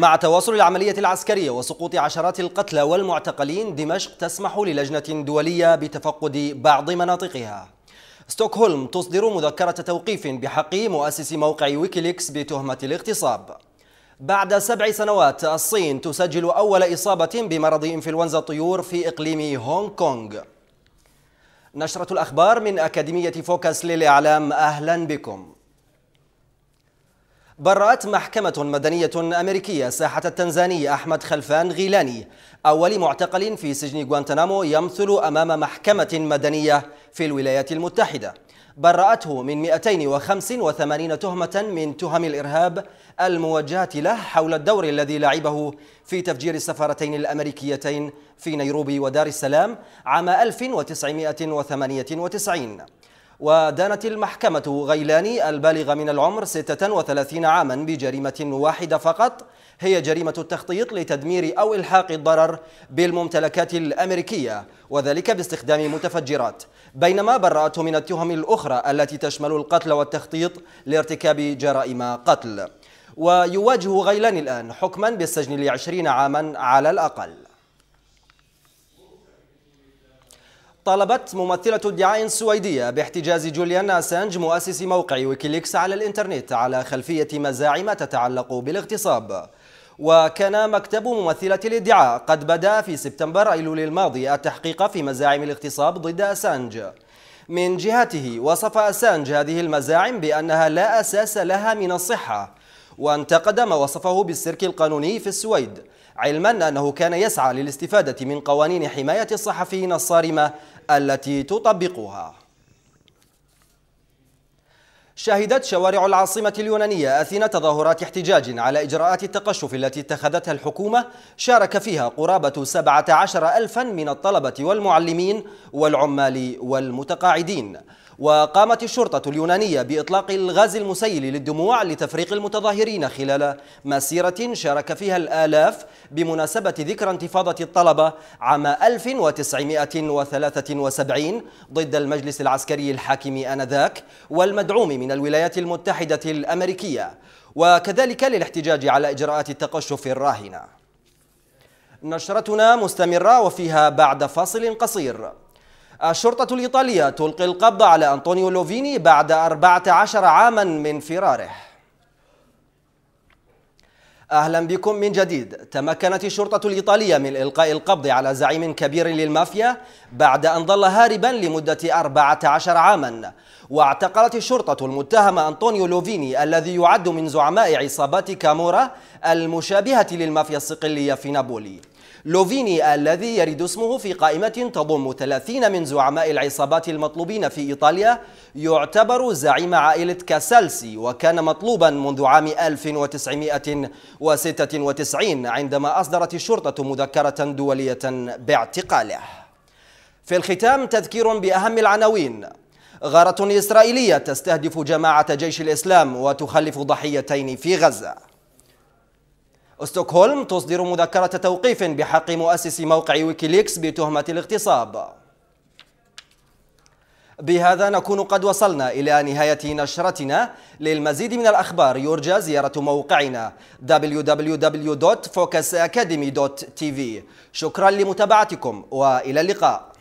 مع تواصل العملية العسكرية وسقوط عشرات القتلى والمعتقلين دمشق تسمح للجنة دولية بتفقد بعض مناطقها ستوكهولم تصدر مذكرة توقيف بحق مؤسس موقع ويكيليكس بتهمة الاغتصاب بعد سبع سنوات الصين تسجل أول إصابة بمرض إنفلونزا الطيور في إقليم هونغ كونغ نشرة الأخبار من أكاديمية فوكس للإعلام أهلا بكم برأت محكمة مدنية أمريكية ساحة التنزاني أحمد خلفان غيلاني أول معتقل في سجن غوانتنامو يمثل أمام محكمة مدنية في الولايات المتحدة برأته من 285 تهمة من تهم الإرهاب الموجهة له حول الدور الذي لعبه في تفجير السفارتين الأمريكيتين في نيروبي ودار السلام عام 1998 ودانت المحكمة غيلاني البالغ من العمر 36 عاما بجريمة واحدة فقط هي جريمة التخطيط لتدمير أو إلحاق الضرر بالممتلكات الأمريكية وذلك باستخدام متفجرات بينما برأته من التهم الأخرى التي تشمل القتل والتخطيط لارتكاب جرائم قتل ويواجه غيلان الآن حكما بالسجن لعشرين عاما على الأقل طالبت ممثلة ادعاء سويدية باحتجاز جوليان أسانج مؤسس موقع ويكيليكس على الإنترنت على خلفية مزاعم تتعلق بالاغتصاب وكان مكتب ممثلة الادعاء قد بدأ في سبتمبر أيلول الماضي التحقيق في مزاعم الاغتصاب ضد أسانج من جهته وصف أسانج هذه المزاعم بأنها لا أساس لها من الصحة وانتقد ما وصفه بالسيرك القانوني في السويد علما أنه كان يسعى للاستفادة من قوانين حماية الصحفيين الصارمة التي تطبقها شهدت شوارع العاصمة اليونانية أثينا تظاهرات احتجاج على إجراءات التقشف التي اتخذتها الحكومة شارك فيها قرابة 17 ألفا من الطلبة والمعلمين والعمال والمتقاعدين وقامت الشرطة اليونانية بإطلاق الغاز المسيل للدموع لتفريق المتظاهرين خلال مسيرة شارك فيها الآلاف بمناسبة ذكرى انتفاضة الطلبة عام 1973 ضد المجلس العسكري الحاكم آنذاك والمدعوم من الولايات المتحدة الأمريكية وكذلك للاحتجاج على إجراءات التقشف الراهنة نشرتنا مستمرة وفيها بعد فاصل قصير الشرطة الإيطالية تلقي القبض على أنطونيو لوفيني بعد 14 عاما من فراره أهلا بكم من جديد تمكنت الشرطة الإيطالية من إلقاء القبض على زعيم كبير للمافيا بعد أن ظل هاربا لمدة 14 عاما واعتقلت الشرطة المتهم أنطونيو لوفيني الذي يعد من زعماء عصابات كامورا المشابهة للمافيا الصقلية في نابولي لوفيني الذي يرد اسمه في قائمة تضم 30 من زعماء العصابات المطلوبين في إيطاليا يعتبر زعيم عائلة كاسالسي وكان مطلوبا منذ عام 1996 عندما أصدرت الشرطة مذكرة دولية باعتقاله في الختام تذكير بأهم العناوين غارة إسرائيلية تستهدف جماعة جيش الإسلام وتخلف ضحيتين في غزة ستوكهولم تصدر مذكرة توقيف بحق مؤسس موقع ويكيليكس بتهمة الاغتصاب بهذا نكون قد وصلنا إلى نهاية نشرتنا للمزيد من الأخبار يرجى زيارة موقعنا www.focusacademy.tv شكرا لمتابعتكم وإلى اللقاء